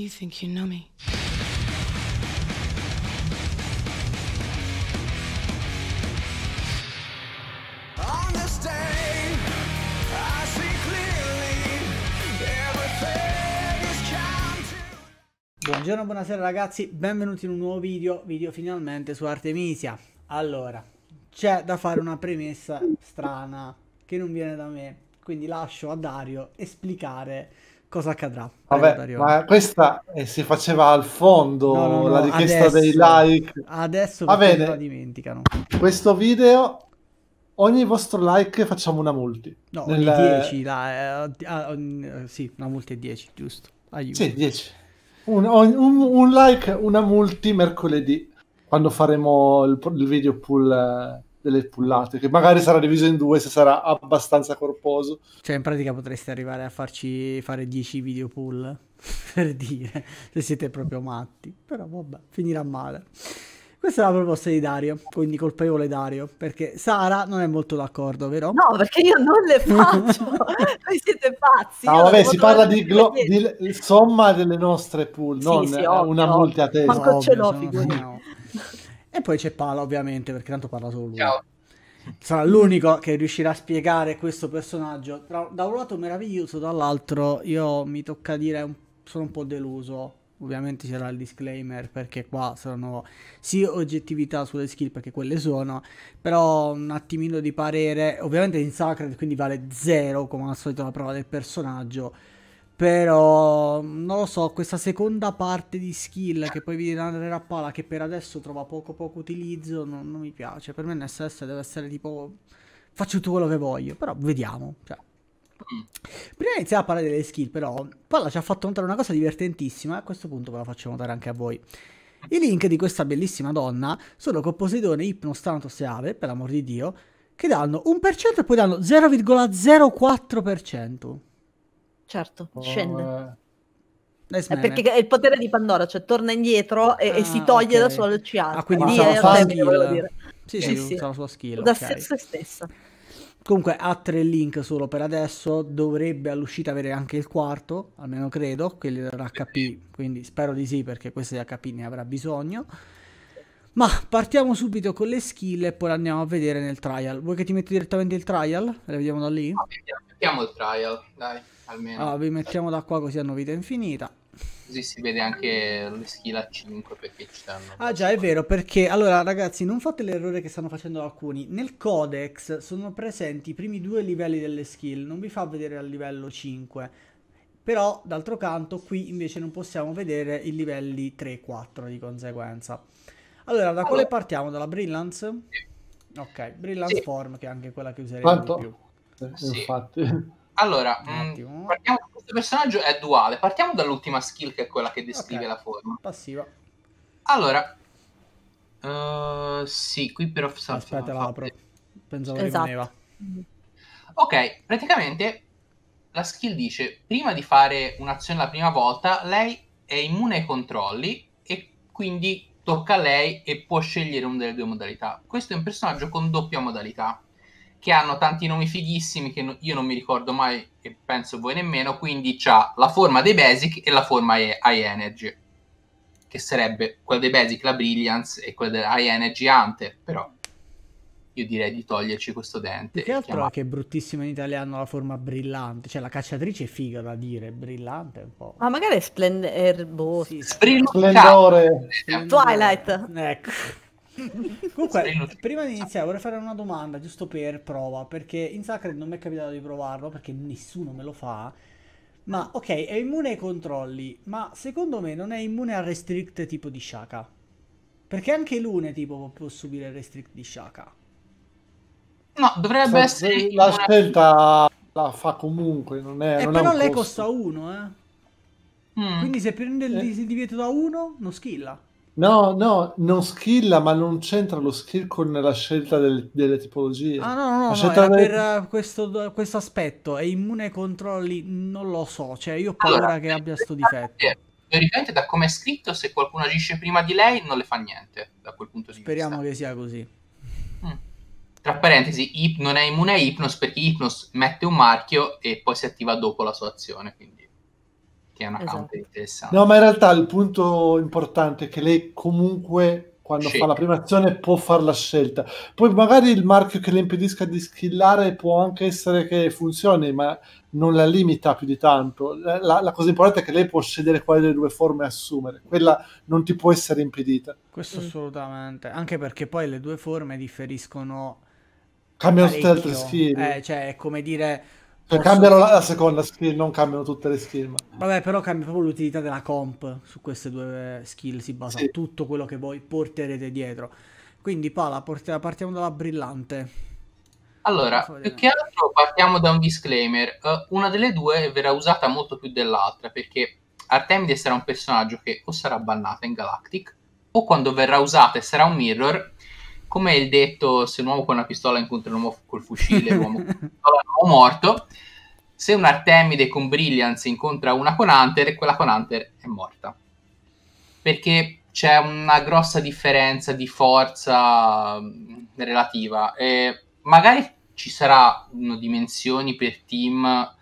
You think you know me. Buongiorno, buonasera ragazzi, benvenuti in un nuovo video, video finalmente su Artemisia. Allora, c'è da fare una premessa strana che non viene da me, quindi lascio a Dario esplicare cosa accadrà. Vabbè, ma questa eh, si faceva al fondo no, no, no, la richiesta adesso, dei like. Adesso Va bene. la dimenticano. Questo video ogni vostro like facciamo una multi. No, Nel... 10, la, eh, eh, sì, una multi è 10, giusto. Aiuto. Sì, 10. Un, un, un, like, una multi mercoledì, quando faremo il, il video pool delle pullate, che magari sarà diviso in due se sarà abbastanza corposo. Cioè, in pratica potreste arrivare a farci fare 10 video pull, per dire, se siete proprio matti. Però vabbè, finirà male. Questa è la proposta di Dario, quindi colpevole Dario, perché Sara non è molto d'accordo, vero? No, perché io non le faccio, voi siete pazzi. No, vabbè, si parla di, glo- di somma delle nostre pool, sì, non sì, ovvio, una multi a ce l'ho, figurino. E poi c'è Pala, ovviamente, perché tanto parla solo lui. Ciao. Sarà l'unico che riuscirà a spiegare questo personaggio. Tra, da un lato meraviglioso, dall'altro io mi tocca dire un, sono un po' deluso. Ovviamente c'era il disclaimer perché qua sono sì oggettività sulle skill perché quelle sono, però un attimino di parere, ovviamente in Sacred quindi vale zero come al solito la prova del personaggio però non lo so, questa seconda parte di skill che poi vi andare a pala, che per adesso trova poco poco utilizzo, non, non mi piace. Per me NSS deve essere tipo faccio tutto quello che voglio, però vediamo. Cioè. Prima di iniziare a parlare delle skill, però, Palla ci ha fatto notare una cosa divertentissima, e a questo punto ve la faccio notare anche a voi. I link di questa bellissima donna sono con Poseidone, Ipno, e Ave, per l'amor di Dio, che danno 1% e poi danno 0,04%. Certo, o, oh, scende. Eh, eh perché eh. è il potere di Pandora, cioè torna indietro e, ah, e si ah, toglie okay. da solo il CH. Ah, quindi usa la sua skill. Sì, sì, sì, usa la sua skill. Da okay. se stessa. Comunque ha tre link solo per adesso, dovrebbe all'uscita avere anche il quarto, almeno credo, quelli dell'HP, quindi spero di sì perché questo di HP ne avrà bisogno. Ma partiamo subito con le skill e poi andiamo a vedere nel trial. Vuoi che ti metti direttamente il trial? Le vediamo da lì? No, ah, vediamo mettiamo il trial, dai, almeno. Allora, ah, vi mettiamo da qua così hanno vita infinita. Così si vede anche le skill a 5 perché ci danno. Ah già, scuola. è vero, perché allora ragazzi non fate l'errore che stanno facendo alcuni. Nel codex sono presenti i primi due livelli delle skill, non vi fa vedere al livello 5. Però d'altro canto qui invece non possiamo vedere i livelli 3 e 4 di conseguenza. Allora, da allora. quale partiamo? Dalla Brillance? Sì. Ok, Brillance sì. Form che è anche quella che useremo Quanto? di più. Eh, sì. Infatti. Allora, mh, mm, partiamo, questo personaggio è duale. Partiamo dall'ultima skill che è quella che descrive okay. la forma. Passiva. Allora, uh, sì, qui però... Aspetta, la apro. Pensavo esatto. rimaneva. Ok, praticamente la skill dice, prima di fare un'azione la prima volta, lei è immune ai controlli e quindi tocca a lei e può scegliere una delle due modalità. Questo è un personaggio con doppia modalità che hanno tanti nomi fighissimi che io non mi ricordo mai e penso voi nemmeno, quindi c'ha la forma dei basic e la forma high energy, che sarebbe quella dei basic la brilliance e quella della high energy hunter, però io direi di toglierci questo dente. Che altro chiamare... che è bruttissima in italiano la forma brillante, cioè la cacciatrice è figa da dire, brillante un po'. Ma magari è splendore, boh. sì, splendore. Twilight. Ecco. Comunque, prima di iniziare vorrei fare una domanda giusto per prova, perché in Sacred non mi è capitato di provarlo perché nessuno me lo fa. Ma ok, è immune ai controlli, ma secondo me non è immune al restrict tipo di Shaka. Perché anche Lune tipo può subire il restrict di Shaka. No, dovrebbe so, cioè, essere... La scelta la fa comunque, non è... Eh, non però lei costo. costa 1, eh. Mm. Quindi se prende il eh. divieto da 1, non schilla. No, no, non skilla, ma non c'entra lo skill con la scelta del, delle tipologie. Ah, no, no, no, no delle... per eh, questo, questo, aspetto. È immune ai controlli? Non lo so, cioè io ho paura allora, che abbia sto difetto. Teoricamente, da come è scritto, se qualcuno agisce prima di lei, non le fa niente, da quel punto di vista. Speriamo che sia così. Mm. Tra parentesi, Ip non è immune a Ipnos perché Ipnos mette un marchio e poi si attiva dopo la sua azione, quindi che è una esatto. counter interessante. No, ma in realtà il punto importante è che lei comunque quando Scelta. fa la prima azione può fare la scelta. Poi magari il marchio che le impedisca di skillare può anche essere che funzioni, ma non la limita più di tanto. La, la cosa importante è che lei può scegliere quale delle due forme assumere, quella non ti può essere impedita. Questo mm. assolutamente, anche perché poi le due forme differiscono. Cambiano tutte le altre skill. Eh, cioè, è come dire cioè, cambiano la, la, seconda skill, non cambiano tutte le skill. Ma... Vabbè, però cambia proprio l'utilità della comp. Su queste due eh, skill si basa sì. tutto quello che voi porterete dietro. Quindi, Pala, porterà, partiamo dalla brillante. Allora, più che altro partiamo da un disclaimer. Uh, una delle due verrà usata molto più dell'altra, perché Artemide sarà un personaggio che o sarà bannata in Galactic, o quando verrà usata e sarà un mirror, come il detto, se un uomo con una pistola incontra un uomo col fucile, l'uomo con pistola è un uomo morto. Se un Artemide con Brilliance incontra una con Hunter, quella con Hunter è morta. Perché c'è una grossa differenza di forza relativa. E magari ci saranno dimensioni per team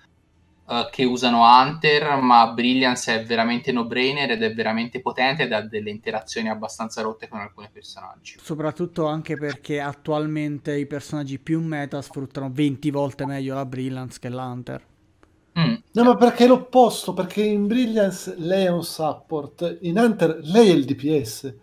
uh, che usano Hunter, ma Brilliance è veramente no-brainer ed è veramente potente ed ha delle interazioni abbastanza rotte con alcuni personaggi. Soprattutto anche perché attualmente i personaggi più meta sfruttano 20 volte meglio la Brilliance che l'Hunter. Mm. No, ma perché è l'opposto, perché in Brilliance lei è un support, in Hunter lei è il DPS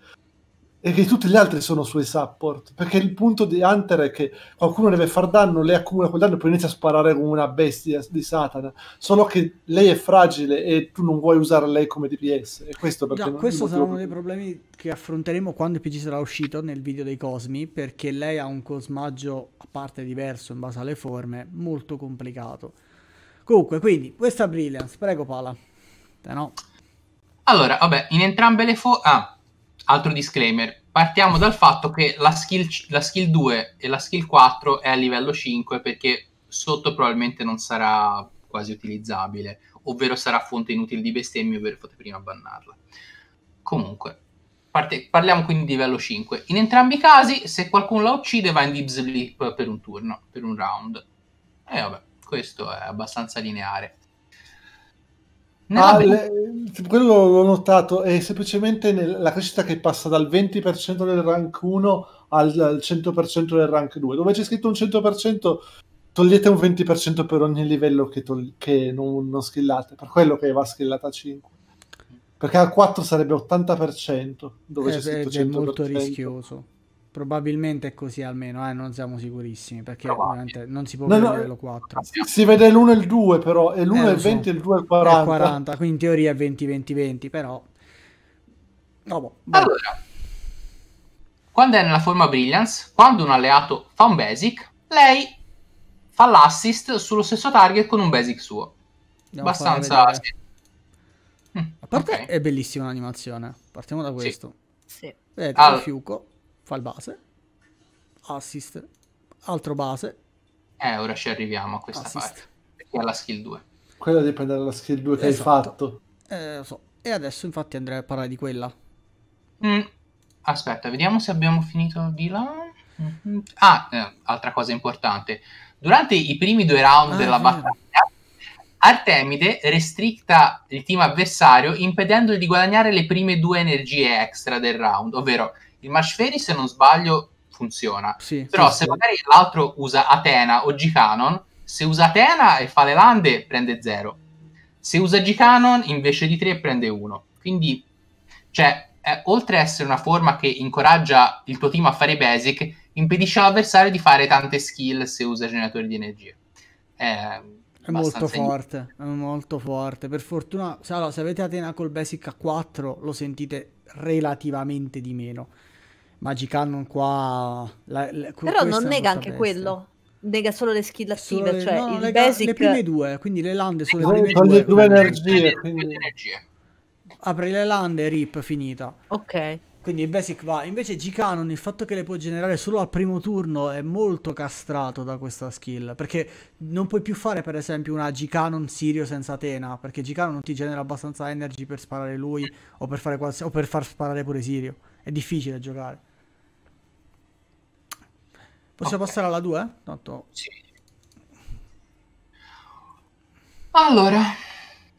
e che tutti gli altri sono suoi support. Perché il punto di Hunter è che qualcuno deve far danno, lei accumula quel danno e poi inizia a sparare come una bestia di Satana. Solo che lei è fragile e tu non vuoi usare lei come DPS. E questo perché. No, questo sarà uno dei problemi che affronteremo quando il PG sarà uscito nel video dei Cosmi. Perché lei ha un cosmaggio a parte diverso in base alle forme, molto complicato. Comunque, quindi, questa Brilliance, prego Pala. No. Allora, vabbè, in entrambe le forme. Ah altro disclaimer, partiamo dal fatto che la skill, la skill 2 e la skill 4 è a livello 5 perché sotto probabilmente non sarà quasi utilizzabile, ovvero sarà fonte inutile di bestemmie, ovvero fate prima bannarla. Comunque, parte, parliamo quindi di livello 5. In entrambi i casi, se qualcuno la uccide, va in deep sleep per un turno, per un round. E vabbè, questo è abbastanza lineare. Ah, quello l'ho notato, è semplicemente la crescita che passa dal 20% del rank 1 al, al 100% del rank 2. Dove c'è scritto un 100%, togliete un 20% per ogni livello che, togli- che non, non, skillate, per quello che va skillata a 5. Perché a 4 sarebbe 80%, dove eh, c'è scritto 100%. È molto rischioso. Probabilmente è così almeno, eh, non siamo sicurissimi perché non si può vedere no, eh, lo 4. Si vede l'1 e il 2 però, e l'1 eh, è il so. e il 2 è il 40. È 40. quindi in teoria è 20-20-20, però... No, boh, boh, allora, quando è nella forma Brilliance, quando un alleato fa un basic, lei fa l'assist sullo stesso target con un basic suo. Andiamo Abbastanza... A parte okay. è bellissima l'animazione, partiamo da questo. Sì. sì. Vedete, allora. il fiuco fa il base, assist, altro base. Eh, ora ci arriviamo a questa assist. parte, perché alla skill 2. Quella dipende dalla skill 2 che esatto. hai fatto. Eh, lo so. E adesso infatti andrei a parlare di quella. Mm. Aspetta, vediamo se abbiamo finito di là. Mm-hmm. Ah, eh, altra cosa importante. Durante i primi due round ah, della battaglia, Artemide restricta il team avversario impedendogli di guadagnare le prime due energie extra del round, ovvero il Mash Mashferi, se non sbaglio, funziona. Sì, Però sì, se sì. magari l'altro usa Atena o G-Canon, se usa Atena e fa le lande, prende 0. Se usa G-Canon, invece di 3, prende 1. Quindi, cioè, è, oltre a essere una forma che incoraggia il tuo team a fare basic, impedisce all'avversario di fare tante skill se usa generatori di energia. È, è molto forte, è molto forte. Per fortuna, se, allora, se avete Atena col basic a 4 lo sentite relativamente di meno. Magicannon qua... La, la, Però non nega anche bestia. quello. Nega solo le skill attive, le, cioè no, il nega, basic... Le prime due, quindi le lande sono le prime due. Le due energie, quindi... Apri le lande, rip, finita. Ok. Quindi il basic va. Invece G-Canon, il fatto che le può generare solo al primo turno è molto castrato da questa skill. Perché non puoi più fare, per esempio, una G-Canon Sirio senza Atena. Perché G-Canon non ti genera abbastanza energy per sparare lui o per, o per far sparare pure Sirio. È difficile giocare. Possiamo okay. passare alla 2? Tanto... Sì. Allora,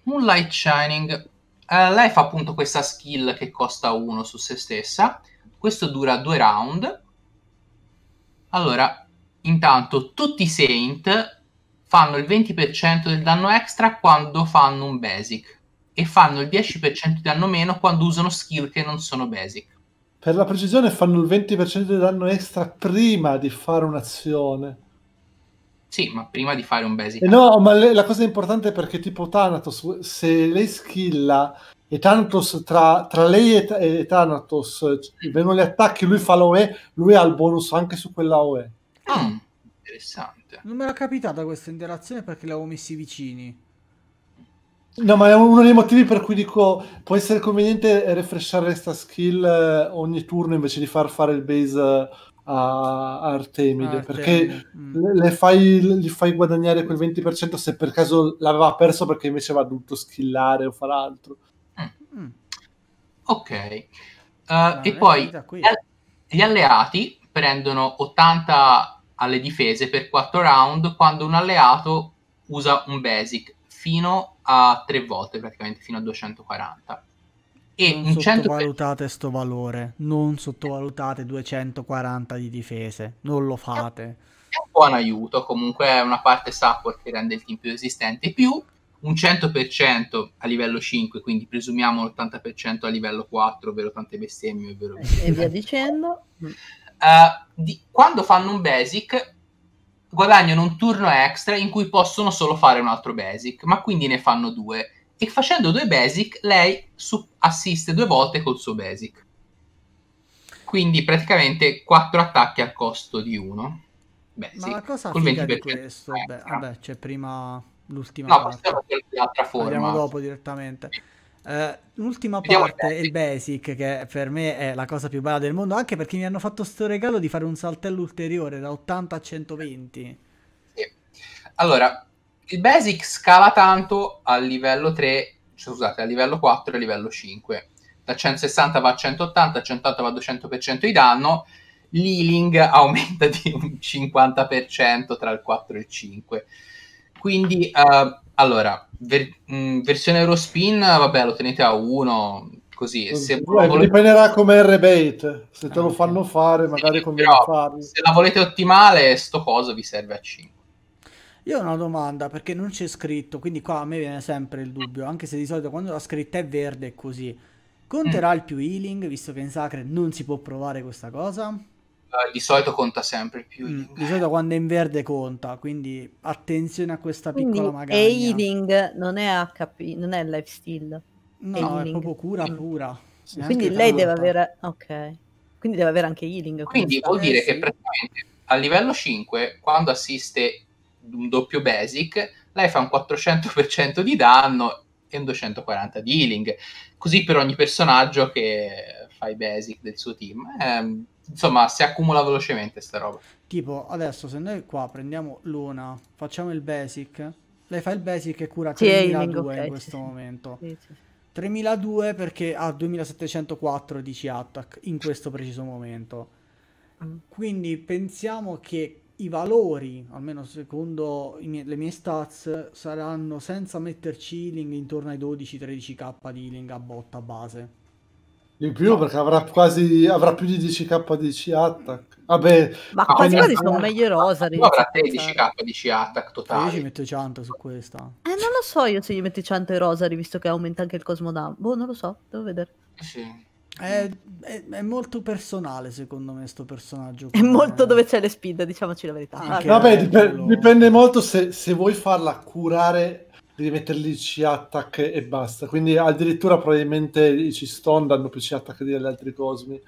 Moonlight Shining. Uh, lei fa appunto questa skill che costa 1 su se stessa. Questo dura 2 round. Allora, intanto tutti i Saint fanno il 20% del danno extra quando fanno un basic e fanno il 10% di danno meno quando usano skill che non sono basic. Per la precisione fanno il 20% di danno extra prima di fare un'azione. Sì, ma prima di fare un basic. Eh no, ma le, la cosa importante è perché tipo Thanatos, se lei skilla e Thanatos tra, tra lei e, e Thanatos cioè, vengono gli attacchi, lui fa l'OE, lui ha il bonus anche su quella OE. Ah, interessante. Non me l'ha capitata questa interazione perché l'avevo messi vicini. No, ma è uno dei motivi per cui dico può essere conveniente refreshare questa skill eh, ogni turno invece di far fare il base eh, a Artemide, ah, perché mm. le fai, gli fai guadagnare quel 20% se per caso l'aveva perso perché invece aveva dovuto skillare o far altro. Mm. Ok. Uh, e poi gli alleati prendono 80 alle difese per 4 round quando un alleato usa un basic fino a a tre volte praticamente fino a 240. E non sottovalutate 100... sto valore, non sottovalutate 240 di difese, non lo fate. È un buon aiuto, comunque è una parte support che rende il team più resistente, più un 100% a livello 5, quindi presumiamo l'80% a livello 4, ovvero tante bestemmie, ovvero... E via dicendo. Uh, di, quando fanno un basic guadagnano un turno extra in cui possono solo fare un altro basic, ma quindi ne fanno due. E facendo due basic, lei su- assiste due volte col suo basic. Quindi praticamente quattro attacchi al costo di uno. Basic, ma cosa col figa di questo, beh, vabbè, c'è prima l'ultima no, parte. No, l'altra forma. Andiamo dopo direttamente. Uh, eh, l'ultima parte è il basic, che per me è la cosa più bella del mondo, anche perché mi hanno fatto sto regalo di fare un saltello ulteriore da 80 a 120. Sì. Allora, il basic scala tanto a livello 3, cioè, scusate, a livello 4 e a livello 5. Da 160 va a 180, a 180 va a 200% di danno. L'healing aumenta di un 50% tra il 4 e il 5. Quindi, uh, allora, ver- mh, mm, versione Eurospin, vabbè, lo tenete a 1 così. Sì, se volete... Dipenderà come rebate, se te lo fanno fare, magari sì, conviene Se la volete ottimale, sto coso vi serve a 5. Io ho una domanda perché non c'è scritto, quindi qua a me viene sempre il dubbio, anche se di solito quando la scritta è verde è così. Conterà mm. il più healing, visto che in sacre non si può provare questa cosa? Eh, di solito conta sempre più. Mm, di solito quando è in verde conta, quindi attenzione a questa piccola magari. E healing non è HP, non è lifesteal. No, no è proprio cura pura. Sì, quindi lei tanto. deve avere ok. Quindi deve avere anche healing. Quindi vuol dire sì. che praticamente a livello 5 quando assiste un doppio basic, lei fa un 400% di danno e un 240 di healing. Così per ogni personaggio che fa i basic del suo team. È ehm, insomma, si accumula velocemente sta roba. Tipo, adesso se noi qua prendiamo l'una, facciamo il basic, lei fa il basic e cura sì, in questo momento. Sì, sì. 3002 perché ha 2704 DC attack in questo preciso momento. Mm. Quindi pensiamo che i valori, almeno secondo mie- le mie stats, saranno senza metterci healing intorno ai 12-13k di healing a botta base in più no. perché avrà quasi avrà più di 10k di C-Attack. Vabbè, ma quasi quasi sono meglio Rosary. No, avrà 13k cioè. di C-Attack totale. Io ci metto 100 su questa. Eh, non lo so io se gli metti 100 e Rosary visto che aumenta anche il Cosmodam. Boh, non lo so, devo vedere. Eh, sì. È, è, è, molto personale secondo me sto personaggio è molto dove c'è le speed diciamoci la verità vabbè dipende, dipende molto se, se, vuoi farla curare devi mettergli C attack e basta. Quindi addirittura probabilmente i C-Stone danno più C attack degli altri cosmi.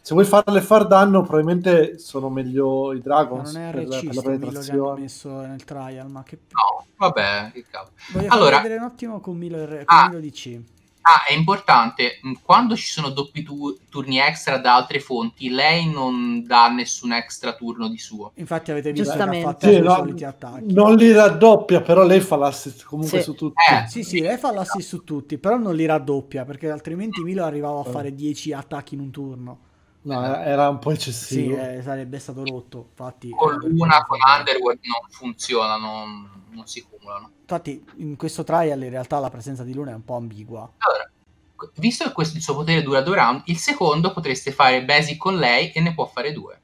Se vuoi farle far danno, probabilmente sono meglio i Dragons. Ma non è RC, per, la, per la penetrazione. messo nel trial, ma che... No, vabbè, che cavolo. Voglio allora... vedere un attimo con Milo, R- con ah. Milo DC. Ah, è importante, mm, quando ci sono doppi tu- turni extra da altre fonti, lei non dà nessun extra turno di suo. Infatti avete visto che ha fatto sì, i no, soliti attacchi. Non li raddoppia, però lei fa l'assist comunque sì. su tutti. Eh, sì, sì, lei fa l'assist su tutti, però non li raddoppia, perché altrimenti Milo arrivava a fare 10 attacchi in un turno. No, era un po' eccessivo. Sì, eh, sarebbe stato rotto. Infatti, con l'una, con Underwood non funzionano, non si cumulano. Infatti, in questo trial in realtà la presenza di Luna è un po' ambigua. Allora, visto che questo, il suo potere dura due round, il secondo potreste fare basic con lei e ne può fare due.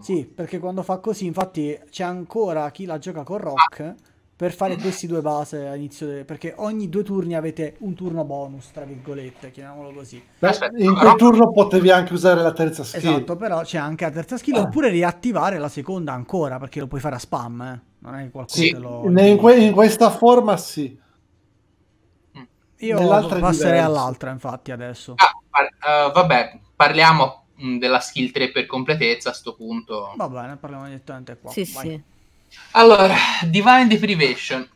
Sì, perché quando fa così, infatti, c'è ancora chi la gioca con Rock. Ah per fare questi due base all'inizio del... perché ogni due turni avete un turno bonus, tra virgolette, chiamiamolo così. Aspetta, in quel turno potevi anche usare la terza skill. Esatto, però c'è anche la terza skill, ah. oppure riattivare la seconda ancora, perché lo puoi fare a spam, eh. non è che qualcuno sì. lo... In, que- in questa forma sì. Io passerei all'altra, infatti, adesso. Ah, par- uh, vabbè, parliamo della skill 3 per completezza a sto punto. Va bene, parliamo direttamente qua. Sì, Vai. sì. Allora, Divine Deprivation,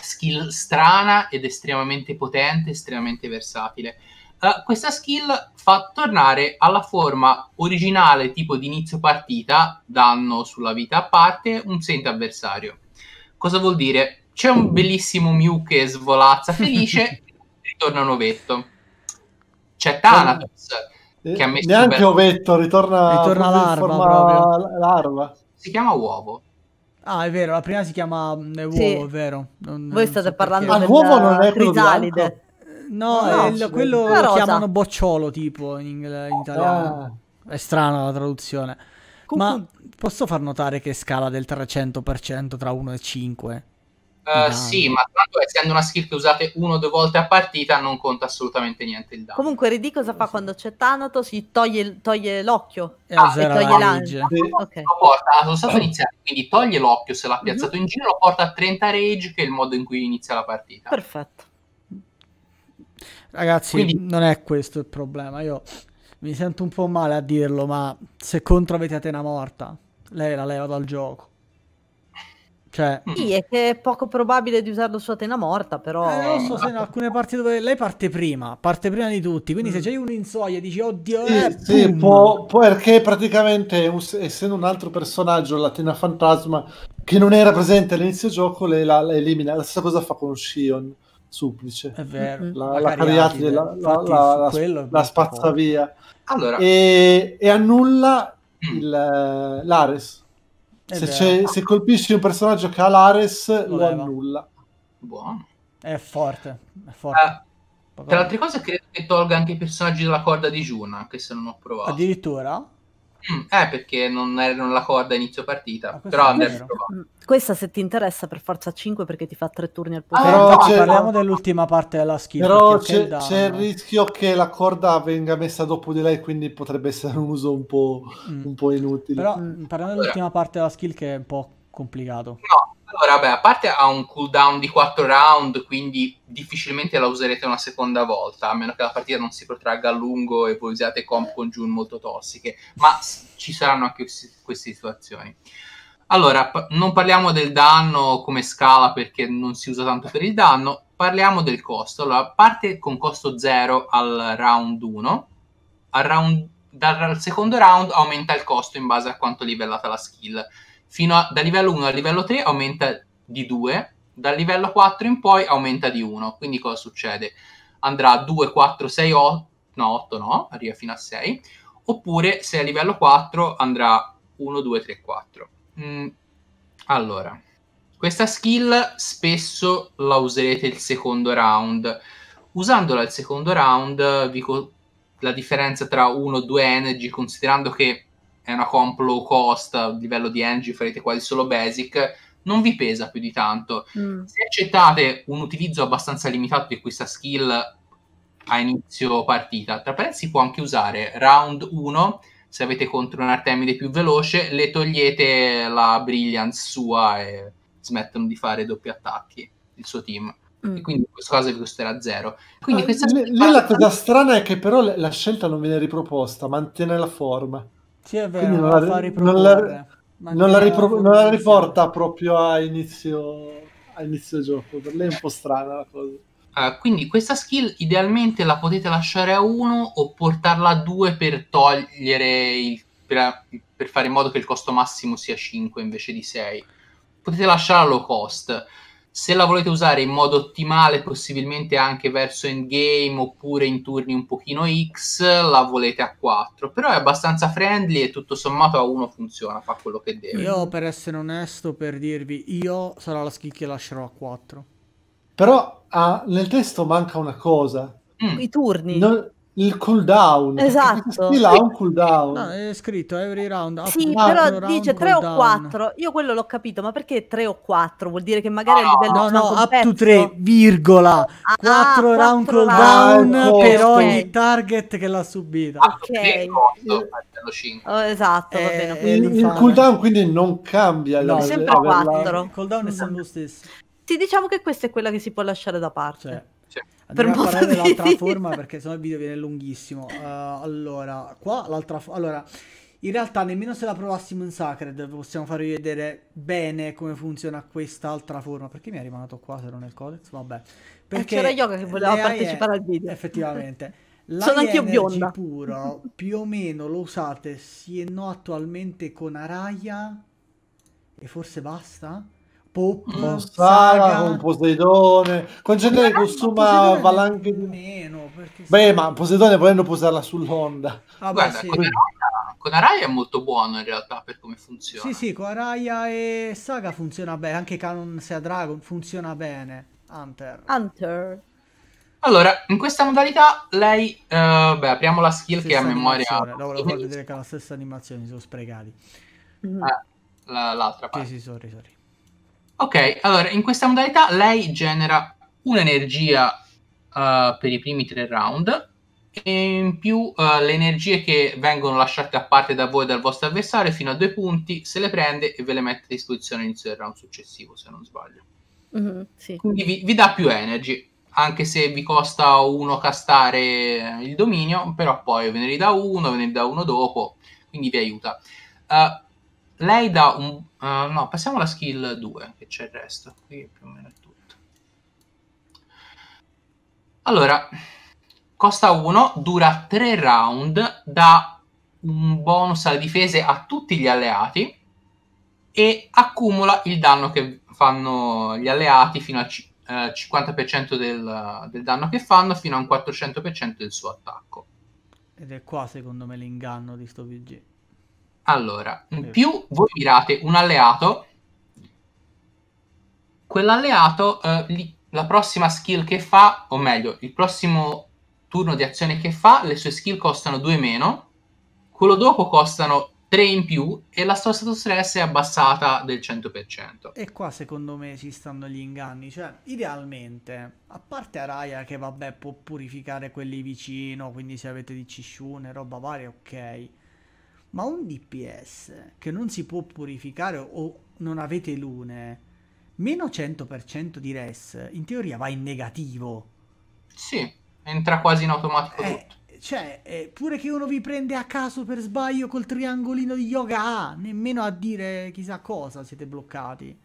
skill strana ed estremamente potente, estremamente versatile. Uh, questa skill fa tornare alla forma originale tipo di inizio partita, danno sulla vita a parte, un sente avversario. Cosa vuol dire? C'è un bellissimo Mew che svolazza felice e ritorna un ovetto. C'è Thanatos eh, che ha messo... Neanche ovetto, ritorna, ritorna larva, forma... larva. Si chiama uovo. Ah, è vero, la prima si chiama mm, uovo, sì. è vero. Non, Voi non state so parlando perché. Ah, della non è crisalide. No, no, è il, quello lo chiamano bocciolo tipo in, in italiano. Oh. È strana la traduzione. Comunque... Ma posso far notare che scala del 300% tra 1 e 5? Eh, sì, ma tanto essendo una skill che usate una o due volte a partita non conta assolutamente niente il danno. Comunque Redì cosa fa quando c'è Thanatos? Si toglie, toglie l'occhio eh, ah, e toglie l'ange. Sì. Lo porta allo stato iniziale, quindi toglie l'occhio se l'ha mhm. piazzato mm-hmm. in giro, lo porta a 30 rage che è il modo in cui inizia la partita. Perfetto. Ragazzi, quindi... non è questo il problema. Io mi sento un po' male a dirlo, ma se contro avete Atena morta, lei la leva dal gioco. Cioè... Mm. Sì, è che è poco probabile di usarlo su Atena morta, però... Eh, non so se in alcune parti dove... Lei parte prima, parte prima di tutti, quindi mm. se c'è un in dici, oddio... Sì, eh, sì può, può, perché praticamente, essendo un altro personaggio, l'Atena Fantasma, che non era presente all'inizio gioco, lei la, la elimina. La stessa cosa fa con Shion, supplice. È vero. La, la cariatide, la, la, la, la spazza via. Allora... E, e annulla il, eh, l'Ares se, se, colpisci un personaggio che ha l'Ares, lo annulla. Buono. È forte, è forte. Eh, tra le altre cose credo che tolga anche i personaggi della corda di Juna, anche se non ho provato. Addirittura? Mm, eh, perché non erano la corda inizio partita. Ah, però mm, Questa se ti interessa per forza 5 perché ti fa tre turni al potere. Ah, però no, parliamo dell'ultima parte della skill. Però c'è, il, il rischio che la corda venga messa dopo di lei, quindi potrebbe essere un uso un po', mm. un po inutile. Però mm. parliamo dell'ultima parte della skill che è un po' complicato. No, allora, beh, a parte ha un cooldown di 4 round, quindi difficilmente la userete una seconda volta, a meno che la partita non si protragga a lungo e voi usiate comp con June molto tossiche, ma ci saranno anche queste situazioni. Allora, non parliamo del danno come scala perché non si usa tanto per il danno, parliamo del costo. Allora, parte con costo 0 al round 1, al round, dal, dal secondo round aumenta il costo in base a quanto livellata la skill fino a, da livello 1 al livello 3 aumenta di 2, dal livello 4 in poi aumenta di 1. Quindi cosa succede? Andrà a 2, 4, 6, 8, no, 8 no, arriva fino a 6, oppure se è a livello 4 andrà 1, 2, 3, 4. Mm, allora, questa skill spesso la userete il secondo round. Usandola il secondo round, vi co- la differenza tra 1 e 2 energy, considerando che è una comp low cost a livello di engine, farete quasi solo basic, non vi pesa più di tanto. Mm. Se accettate un utilizzo abbastanza limitato di questa skill a inizio partita, tra parentesi si può anche usare round 1 se avete contro un Artemide più veloce, le togliete la brilliance sua e smettono di fare doppi attacchi il suo team. Mm. E quindi in questo caso vi costerà zero. Quindi ah, questa l- lì la cosa strana è che però la scelta non viene riproposta, mantiene la forma. Sì, è vero, non la, la non, la, non, la ripro- non la, riporta proprio a inizio, a inizio gioco. Per lei è un po' strana la cosa. Uh, quindi questa skill idealmente la potete lasciare a 1 o portarla a 2 per togliere il, per, per fare in modo che il costo massimo sia 5 invece di 6. Potete lasciarla a low cost se la volete usare in modo ottimale, possibilmente anche verso endgame oppure in turni un pochino X, la volete a 4. Però è abbastanza friendly e tutto sommato a 1 funziona, fa quello che deve. Io, per essere onesto, per dirvi, io sarà la schicchia e lascerò a 4. Però ah, nel testo manca una cosa. Mm. I turni. Non, il cooldown. Esatto. Sì, là un cooldown. No, è scritto every ah, round. Sì, però dice 3 o 4. Io quello l'ho capito, ma perché 3 o 4? Vuol dire che magari ah, a livello No, no, up to 3, virgola. Ah, round cooldown ah, per okay. ogni target che l'ha subita. Ah, ok. Oh, esatto, eh, va bene. Eh, il, il cooldown quindi non cambia. No, è sempre 4. Il cooldown è sempre lo stesso ti diciamo che questa è quella che si può lasciare da parte. Cioè. Sì. per a parlare dell'altra dire. forma perché sennò il video viene lunghissimo. Uh, allora, qua l'altra forma. Allora, in realtà nemmeno se la provassimo in Sacred possiamo farvi vedere bene come funziona quest'altra forma. Perché mi è rimasto qua se non è il codex? Vabbè. Eh, perché eh, c'era Yoga che voleva partecipare al video. Effettivamente. La Sono anch'io bionda. puro più o meno lo usate sì e no attualmente con Araya e forse basta. Puppo, mm. Saga, con Poseidone. Concedere Costuma vale anche di meno. Beh, ma Poseidone volendo posarla sull'onda. Ah, Guarda, sì. con, Araya, con Araya è molto buono in realtà per come funziona. Sì, sì, con Araya e Saga funziona bene. Anche Canon Sea Dragon funziona bene. Hunter. Hunter. Allora, in questa modalità lei... Uh, beh, apriamo la skill stessa che è a memoria... No, volevo dire che ha la stessa animazione, sono sprecati. Ah, l'altra parte. Sì, sì, sorry, sorry. Ok, allora in questa modalità lei genera un'energia uh, per i primi tre round e in più uh, le energie che vengono lasciate a parte da voi e dal vostro avversario fino a due punti se le prende e ve le mette a disposizione all'inizio del round successivo se non sbaglio. Mm-hmm, sì. Quindi vi, vi dà più energy, anche se vi costa uno castare il dominio, però poi ve ne ridà uno, ve ne ridà uno dopo, quindi vi aiuta. Uh, lei dà un... Uh, no, passiamo alla skill 2, che c'è il resto. Qui più o meno è tutto. Allora, costa 1, dura 3 round, dà un bonus alle difese a tutti gli alleati e accumula il danno che fanno gli alleati fino al eh, 50% del, del, danno che fanno fino a un 400% del suo attacco. Ed è qua secondo me l'inganno di sto VG. Allora, in più voi mirate un alleato, quell'alleato, eh, li, la prossima skill che fa, o meglio, il prossimo turno di azione che fa, le sue skill costano 2 meno, quello dopo costano 3 in più e la sua status stress è abbassata del 100%. E qua secondo me ci stanno gli inganni, cioè idealmente, a parte Araya che vabbè può purificare quelli vicino, quindi se avete di Cishune, roba varia, ok. Ma un DPS che non si può purificare o non avete lune, meno 100% di res, in teoria va in negativo. Sì, entra quasi in automatico eh, tutto. Cioè, eh, pure che uno vi prende a caso per sbaglio col triangolino di yoga A, ah, nemmeno a dire chissà cosa siete bloccati.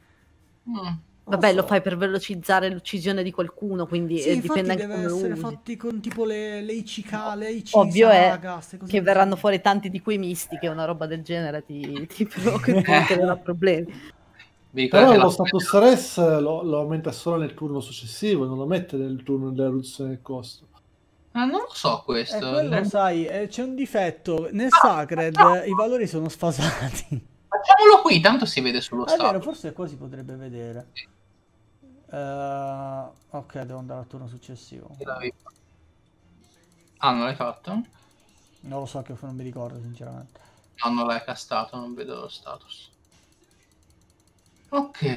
Mm. Vabbè, so. lo fai per velocizzare l'uccisione di qualcuno, quindi sì, eh, dipende anche come lo usi. deve essere fatti con tipo le, le Ichika, le Ichisa, Ovvio è che così. verranno fuori tanti di quei misti che una roba del genere ti, ti provoca non ha Però lo status stress lo, lo, aumenta solo nel turno successivo, non lo mette nel turno della riduzione del costo. Ma non lo so questo. Eh, quello, eh. sai, eh, c'è un difetto. Nel ah, Sacred ah, ah. i valori sono sfasati. Facciamolo qui, tanto si vede sullo stato. È vero, forse qua si potrebbe vedere. Uh, ok, devo andare al turno successivo. Ah, non l'hai fatto? Non lo so, che non mi ricordo, sinceramente. No, ah, non l'hai castato, non vedo lo status. Ok.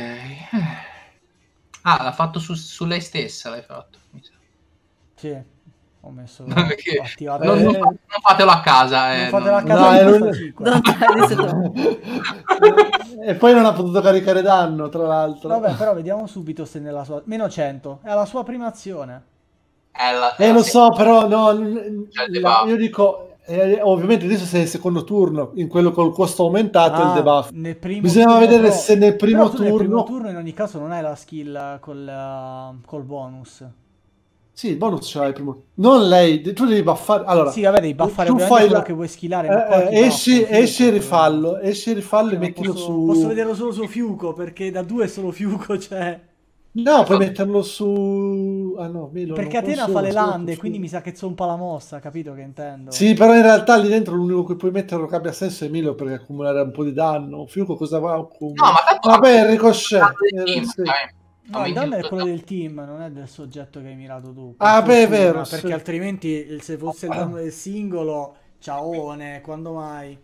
Ah, l'ha fatto su, su lei stessa, l'hai fatto, mi sa. Sì. Ho messo perché... attivare... non, non, non, fatelo a casa. Eh, non fatelo a casa. No, non... e poi non ha potuto caricare danno, tra l'altro. Vabbè, però vediamo subito se nella sua... Meno 100, è la sua prima azione. La... Eh, lo so, però no, la, cioè, io dico... Eh, ovviamente adesso sei il secondo turno, in quello col costo aumentato ah, il debuff. Bisogna vedere però... se nel primo turno... Nel primo turno in ogni caso non hai la skill eh, col, uh, col bonus. Sì, il bonus ce l'hai prima. Non lei, tu devi buffare. Allora, sì, vabbè, devi buffare tu fai la... che vuoi schilare. Eh, eh esci, no, esci e rifallo. Esci e rifallo e cioè, mettilo posso, su. Posso vederlo solo su Fiuco perché da due è solo Fiuco, cioè. No, puoi metterlo su. Ah no, Milo, Perché Atena fa le lande, su... quindi mi sa che sono un po' la mossa, capito che intendo? Sì, però in realtà lì dentro l'unico che puoi metterlo che abbia senso è Milo perché accumulare un po' di danno. Fiuco cosa va? Accumula? No, ma tanto. Vabbè, ricochet. Eh, sì. Time. No, il danno è quello del team, non è del soggetto che hai mirato tu. Ah, beh, è vero. Perché sì. altrimenti se fosse il danno ah. del singolo, ciaone, quando mai?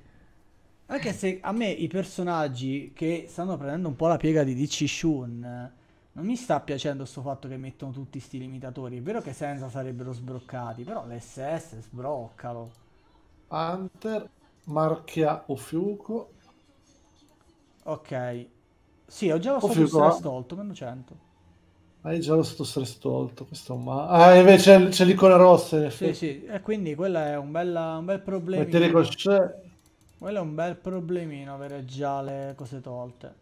Anche se a me i personaggi che stanno prendendo un po' la piega di DC Shun, non mi sta piacendo sto fatto che mettono tutti sti limitatori. È vero che senza sarebbero sbroccati, però l'SS sbroccalo. Hunter, marchia o fiuco. Ok, sì, ho già lo stress eh. tolto, meno 100. Hai già lo stress tolto, questo ma... Ah, invece c'è, c'è l'icona rossa, in effetti. Sì, e quindi quello è un, bella, un bel problema. Mettere cosce... Quello è un bel problemino, avere già le cose tolte.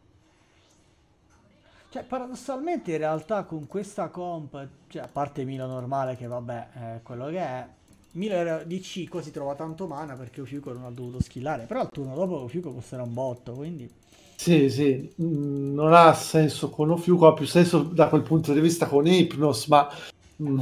Cioè, paradossalmente in realtà con questa comp, cioè, a parte Milo normale che vabbè è quello che è, 1000 DC così trova tanto mana perché Ofiuco non ha dovuto skillare, Però al turno dopo Ofiuco costerà un botto, quindi... Sì, sì, mm, non ha senso con Ofiuco, ha più senso da quel punto di vista con Hypnos, ma mm,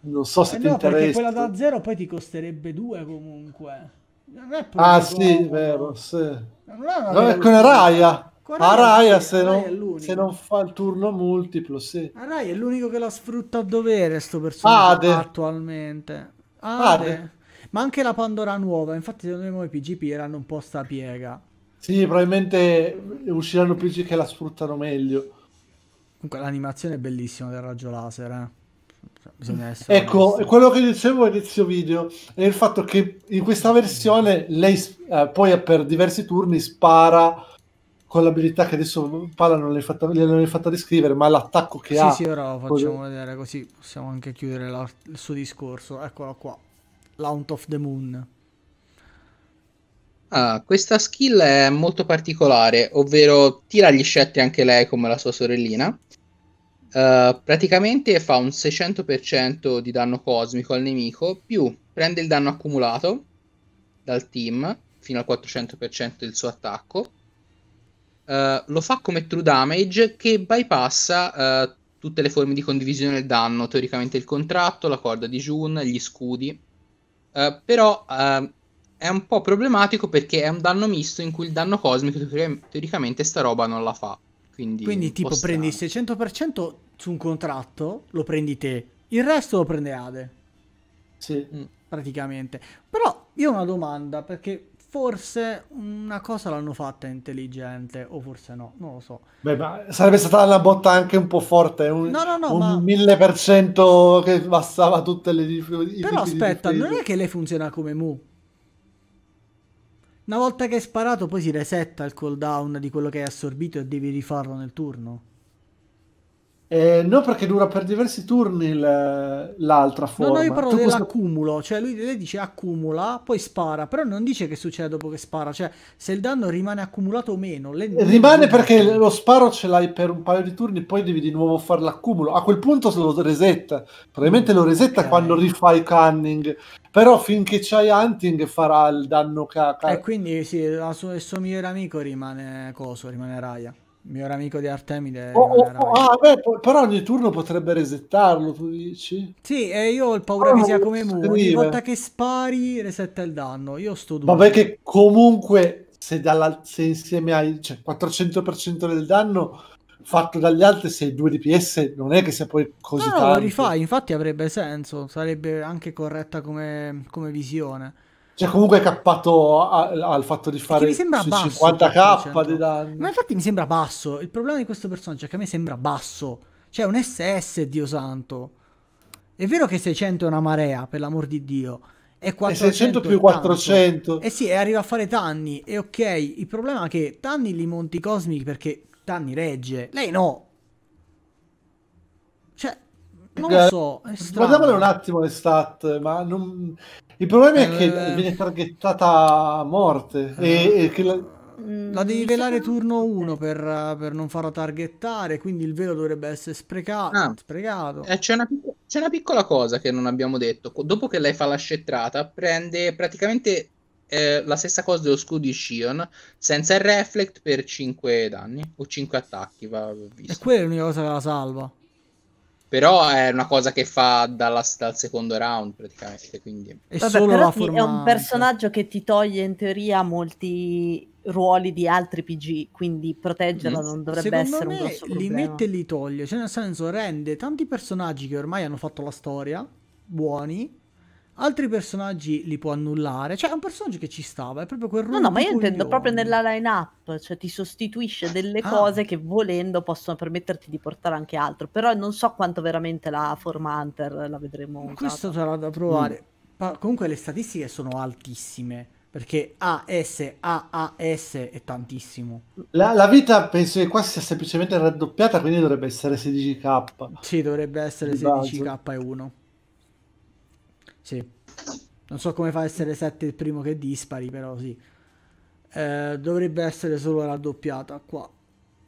non so se eh ti no, interessa. Perché quella da zero poi ti costerebbe due comunque. Non è ah sì, vero, sì. Non è con Araya. Con Araya, sì, se, Araya non, se, non, fa il turno multiplo, sì. Araya è l'unico che la sfrutta a dovere, sto personaggio Ade. attualmente. Ah, Ade. Ma anche la Pandora nuova, infatti secondo me i PGP erano un po' sta piega. Sì, probabilmente usciranno PG che la sfruttano meglio. Comunque l'animazione è bellissima del raggio laser, eh. Cioè, ecco, onesti. quello che dicevo all'inizio video è il fatto che in questa versione lei eh, poi per diversi turni spara con l'abilità che adesso Pala non l'hai fatta, non l'hai fatta descrivere, ma l'attacco che sì, ha. Sì, sì, ora lo facciamo poi... vedere così possiamo anche chiudere la, il suo discorso. Eccolo qua, L'Ount of the Moon. Ah, questa skill è molto particolare, ovvero tira gli scetti anche lei come la sua sorellina. Uh, praticamente fa un 600% di danno cosmico al nemico, più prende il danno accumulato dal team fino al 400% del suo attacco eh, lo fa come true damage che bypassa uh, tutte le forme di condivisione del danno, teoricamente il contratto, la corda di June, gli scudi. Uh, però uh, è un po' problematico perché è un danno misto in cui il danno cosmico teoricamente sta roba non la fa. Quindi, quindi tipo prendi il 600% su un contratto, lo prendi te, il resto lo prende Ade. Sì. Mm. Praticamente. Però io ho una domanda perché forse una cosa l'hanno fatta intelligente, o forse no, non lo so. Beh, ma sarebbe stata una botta anche un po' forte, un, no, no, no, un ma... 1000% che passava tutte le... difficoltà. Però aspetta, non è che lei funziona come Mu. Una volta che hai sparato poi si resetta il cooldown di quello che hai assorbito e devi rifarlo nel turno. Eh, no, perché dura per diversi turni l'altra forma. No, no, io parlo tu dell'accumulo, questo... cioè lui, lui, dice accumula, poi spara, però non dice che succede dopo che spara, cioè se il danno rimane accumulato o meno. Le... Rimane perché lo sparo ce l'hai per un paio di turni, poi devi di nuovo fare l'accumulo. A quel punto se lo resetta, probabilmente lo resetta okay. quando rifai canning, però finché c'hai hunting farà il danno caca. E quindi sì, il suo, il suo migliore amico rimane coso, rimane Raya miglior amico di Artemide. Oh, oh, oh, ah, beh, però ogni turno potrebbe resettarlo, tu dici? Sì, e io ho il paura che ah, sia come Mu. Ogni volta che spari, resetta il danno. Io sto duro. Vabbè che comunque, se, dalla, se insieme hai cioè, 400% del danno fatto dagli altri, se hai 2 DPS, non è che sia poi così no, tanto. No, lo rifai, infatti avrebbe senso. Sarebbe anche corretta come, come visione cioè comunque è cappato al fatto di fare 50k cioè, di danni. Ma infatti mi sembra basso. Il problema di questo personaggio è che a me sembra basso. Cioè un SS, Dio santo. È vero che 600 è una marea, per l'amor di Dio. Eh, e 600 più 400. eh sì, e arriva a fare Tanni. E ok, il problema è che Tanni li monti cosmici perché Tanni regge. Lei no. Cioè, non lo eh, so. Guardiamole un attimo le stat, ma non... Il problema è che eh... viene targettata a morte. Eh... E, e, che la... Mm, la devi velare turno 1 per, per, non farla targettare, quindi il velo dovrebbe essere sprecato. Ah. sprecato. Eh, c'è, una c'è, una piccola cosa che non abbiamo detto. Dopo che lei fa la scettrata, prende praticamente eh, la stessa cosa dello scudo di Shion, senza il reflect per 5 danni o 5 attacchi. Va visto. E quella è l'unica cosa che la salva. Però è una cosa che fa dalla, dal secondo round praticamente. Quindi. È, Vabbè, la forma... è un personaggio che ti toglie in teoria molti ruoli di altri PG, quindi proteggerlo mm. non dovrebbe Secondo essere un grosso problema. Li mette e li toglie, cioè nel senso rende tanti personaggi che ormai hanno fatto la storia buoni altri personaggi li può annullare. Cioè, è un personaggio che ci stava, è proprio quel ruolo. No, no, ma io intendo proprio nella line-up, cioè ti sostituisce delle ah. cose che volendo possono permetterti di portare anche altro. Però non so quanto veramente la Form Hunter la vedremo. Questo sarà da provare. Mm. comunque le statistiche sono altissime. Perché AS, AAS è tantissimo. La, la, vita penso che qua sia semplicemente raddoppiata, quindi dovrebbe essere 16k. Sì, dovrebbe essere 16k e 1. Sì. Non so come fa a essere 7 il primo che dispari, però sì. Eh, dovrebbe essere solo raddoppiata qua.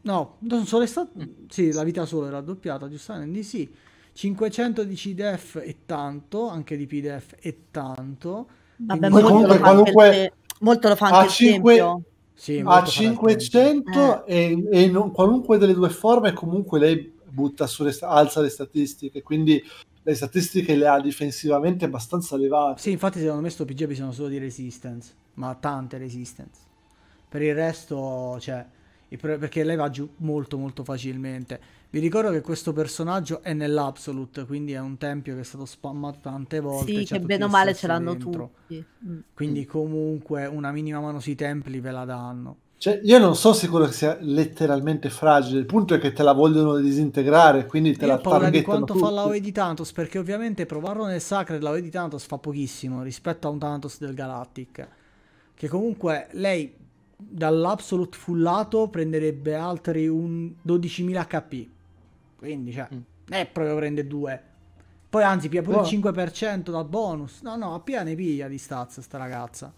No, non solo è mm. Sì, la vita solo è raddoppiata, giustamente sì. 500 di CDF e tanto, anche di PDF e tanto. Vabbè, Quindi... comunque, qualunque... Per... Molto lo fa anche a 5... Esempio. Sì, a 500 e, e non, qualunque delle due forme comunque lei butta sulle, alza le statistiche quindi le statistiche le ha difensivamente abbastanza elevate. Sì, infatti secondo me sto PG bisogna solo di resistance, ma tante resistance. Per il resto, cioè, perché lei va giù molto molto facilmente. Vi ricordo che questo personaggio è nell'Absolute, quindi è un tempio che è stato spammato tante volte. Sì, che bene o male ce l'hanno dentro. tutti. Mm. Quindi comunque una minima mano sui templi ve la danno. Cioè, io non sono sicuro che sia letteralmente fragile, il punto è che te la vogliono disintegrare, quindi te io la targettano di quanto tutti. fa l'AOE di Tantos, perché ovviamente provarlo nel Sacred l'AOE di Tantos fa pochissimo rispetto a un Tantos del Galactic, che comunque lei dall'Absolute fullato prenderebbe altri 12.000 HP, quindi cioè, mm. è proprio prende due. Poi anzi, pia pure oh. il 5% boh. dal bonus. No, no, appena ne piglia di stazza sta ragazza.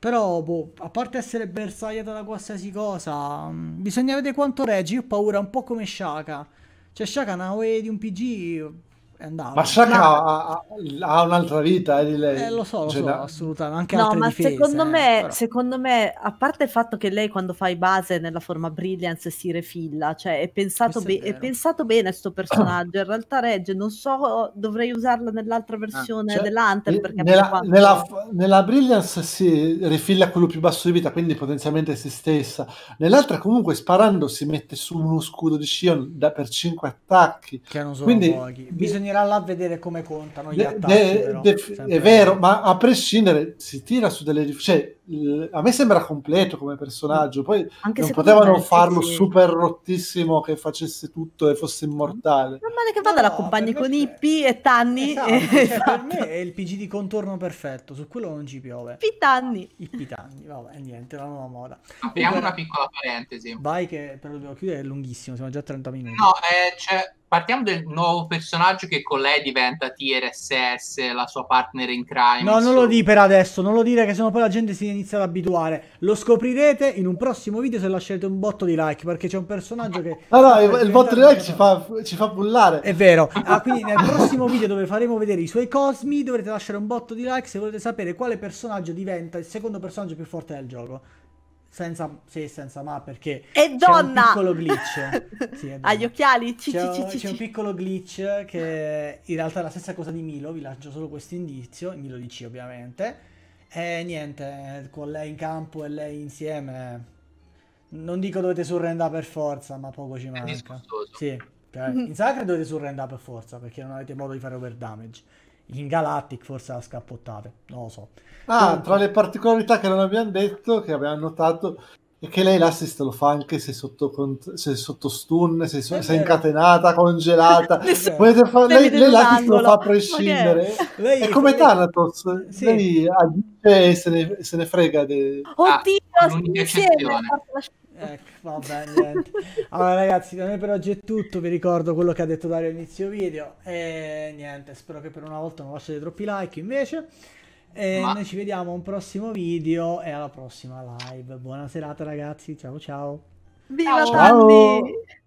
Però, boh, a parte essere bersagliata da qualsiasi cosa, mm, bisogna vedere quanto regge. Io ho paura un po' come Shaka. Cioè, Shaka, è una UE di un PG è andata. Ma Shaka ha, ha, un'altra vita, eh, di lei. Eh, lo so, lo cioè, so, assolutamente. Anche no, ma difese, secondo, me, eh, secondo me, a parte il fatto che lei quando fai base nella forma Brilliance si refilla, cioè è pensato, be- è, è pensato bene sto personaggio, in realtà regge, non so, dovrei usarla nell'altra ah, versione ah, cioè, dell'Hunter perché nella, nella, nella Brilliance si rifilla quello più basso di vita, quindi potenzialmente se stessa. Nell'altra, comunque, sparando si mette su uno scudo di Shion da, per 5 attacchi. Che non sono quindi, pochi. Bisognerà là vedere come contano gli de, attacchi. De, però, de, è vero, ma a prescindere si tira su delle. Cioè, il, a me sembra completo come personaggio, poi Anche non potevano farlo sì. super rottissimo che facesse tutto e fosse immortale. Non male che vada no, l'accompagni con Hippie e Tanni. Esatto, cioè, e... esatto. Per me è il PG di contorno perfetto, su quello non ci piove. Tanni. I Tanni, vabbè, niente, la nuova moda. Apriamo per... una piccola parentesi. Vai che però dobbiamo chiudere, è lunghissimo, siamo già a 30 minuti. No, eh, c'è Partiamo del nuovo personaggio che con lei diventa TRSS, la sua partner in crime. No, non lo di per adesso, non lo dire che sennò poi la gente si inizia ad abituare. Lo scoprirete in un prossimo video se lasciate un botto di like, perché c'è un personaggio che... No, no, il, cioè, il botto di like ci fa, ci fa pullare. È vero. Ah, quindi nel prossimo video dove faremo vedere i suoi cosmi dovrete lasciare un botto di like se volete sapere quale personaggio diventa il secondo personaggio più forte del gioco senza se senza ma perché è donna! c'è un piccolo glitch. sì, è donna. gli occhiali, ci, c'è, ci, ci, c'è un piccolo glitch che in realtà è la stessa cosa di Milo, vi lascio solo questo indizio, Milo di C ovviamente. E niente, con lei in campo e lei insieme non dico dovete surrendare per forza, ma poco ci manca. È sì, cioè, in sacra dovete surrendare per forza perché non avete modo di fare over damage in Galactic forse la scappottate, non lo so. Ah, Comunque... tra le particolarità che non abbiamo detto, che abbiamo notato, è che lei l'assist lo fa anche se sotto, cont- se sotto stun, se, so- se incatenata, congelata. Potete fa- lei, lei l'assist lo fa a prescindere. Lei, è come lei... Thanatos, sì. lei agisce e se ne, se ne frega. De... Ah, Oddio, ah, insieme, la Ecco, vabbè, niente. Allora ragazzi, da me per oggi è tutto, vi ricordo quello che ha detto Dario all'inizio video e niente, spero che per una volta non lasciate troppi like invece. E Ma... noi ci vediamo a un prossimo video e alla prossima live. Buona serata ragazzi, ciao ciao. Viva ciao. Tanni!